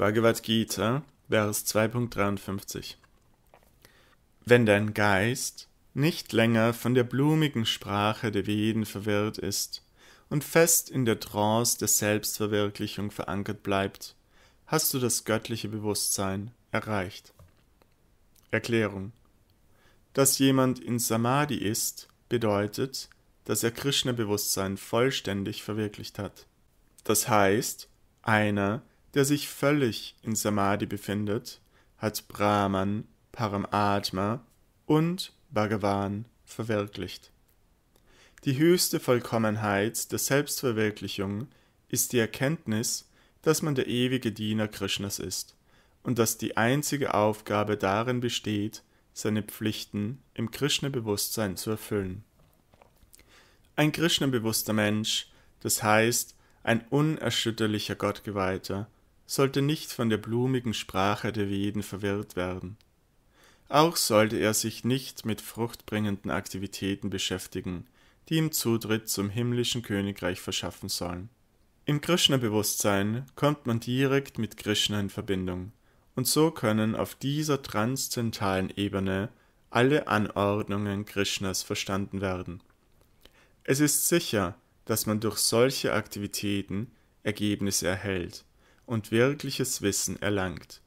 Bhagavad Gita, Vers 2.53 Wenn dein Geist nicht länger von der blumigen Sprache der Veden verwirrt ist und fest in der Trance der Selbstverwirklichung verankert bleibt, hast du das göttliche Bewusstsein erreicht. Erklärung Dass jemand in Samadhi ist, bedeutet, dass er Krishna-Bewusstsein vollständig verwirklicht hat. Das heißt, einer, der sich völlig in Samadhi befindet, hat Brahman, Paramatma und Bhagavan verwirklicht. Die höchste Vollkommenheit der Selbstverwirklichung ist die Erkenntnis, dass man der ewige Diener Krishnas ist und dass die einzige Aufgabe darin besteht, seine Pflichten im Krishna-Bewusstsein zu erfüllen. Ein Krishna-bewusster Mensch, das heißt ein unerschütterlicher Gottgeweihter, sollte nicht von der blumigen Sprache der Veden verwirrt werden. Auch sollte er sich nicht mit fruchtbringenden Aktivitäten beschäftigen, die ihm Zutritt zum himmlischen Königreich verschaffen sollen. Im Krishna-Bewusstsein kommt man direkt mit Krishna in Verbindung, und so können auf dieser transzentalen Ebene alle Anordnungen Krishnas verstanden werden. Es ist sicher, dass man durch solche Aktivitäten Ergebnisse erhält, und wirkliches Wissen erlangt.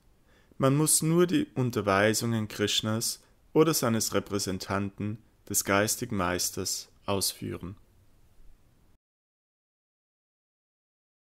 Man muss nur die Unterweisungen Krishnas oder seines Repräsentanten, des geistigen Meisters, ausführen